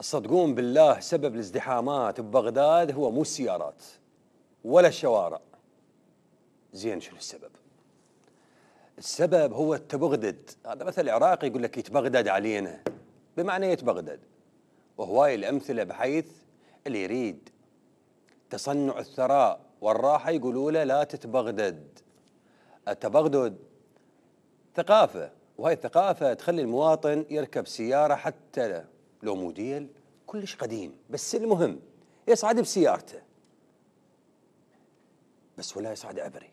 صدقون بالله سبب الازدحامات ببغداد هو مو السيارات ولا الشوارع زين شنو السبب السبب هو التبغدد هذا مثل عراقي يقول لك يتبغدد علينا بمعنى يتبغدد وهواي الأمثلة بحيث اللي يريد تصنع الثراء والراحة يقولوا له لا تتبغدد التبغدد ثقافة وهي الثقافة تخلي المواطن يركب سيارة حتى له لو موديل كلش قديم بس المهم يصعد بسيارته بس ولا يصعد عبري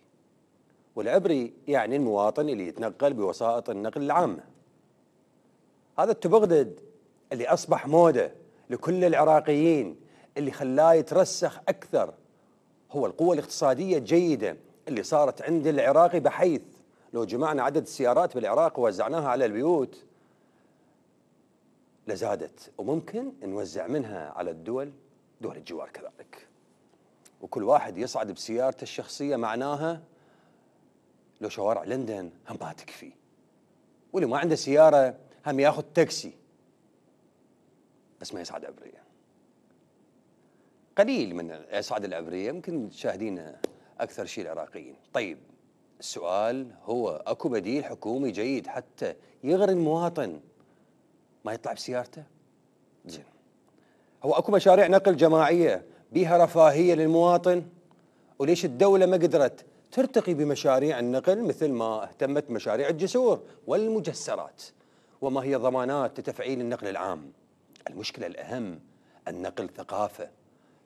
والعبري يعني المواطن اللي يتنقل بوسائط النقل العامة هذا التبغدد اللي أصبح مودة لكل العراقيين اللي خلاه يترسخ أكثر هو القوة الاقتصادية الجيدة اللي صارت عند العراقي بحيث لو جمعنا عدد السيارات بالعراق ووزعناها على البيوت لزادت وممكن نوزع منها على الدول دول الجوار كذلك وكل واحد يصعد بسيارته الشخصية معناها لو شوارع لندن هم ما تكفي واللي ما عنده سيارة هم ياخذ تاكسي بس ما يصعد عبرية قليل من يصعد العبرية يمكن تشاهدين أكثر شيء العراقيين طيب السؤال هو أكو بديل حكومي جيد حتى يغري المواطن ما يطلع بسيارته نعم. زين هو اكو مشاريع نقل جماعيه بها رفاهيه للمواطن وليش الدوله ما قدرت ترتقي بمشاريع النقل مثل ما اهتمت مشاريع الجسور والمجسرات وما هي ضمانات لتفعيل النقل العام المشكله الاهم النقل ثقافه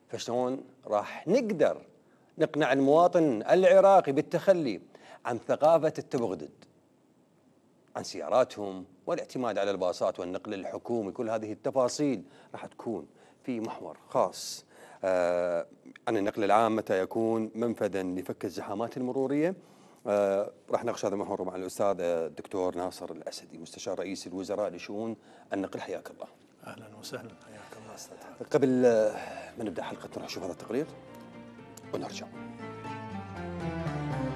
فشلون راح نقدر نقنع المواطن العراقي بالتخلي عن ثقافه التبغدد عن سياراتهم والاعتماد على الباصات والنقل الحكومي كل هذه التفاصيل راح تكون في محور خاص عن آه، النقل العام متى يكون منفذا لفك الزحامات المروريه آه، راح ناقش هذا المحور مع الاستاذ آه، الدكتور ناصر الاسدي مستشار رئيس الوزراء لشؤون النقل حياك الله اهلا وسهلا حياك الله استاذ قبل ما نبدا حلقتنا راح نشوف هذا التقرير ونرجع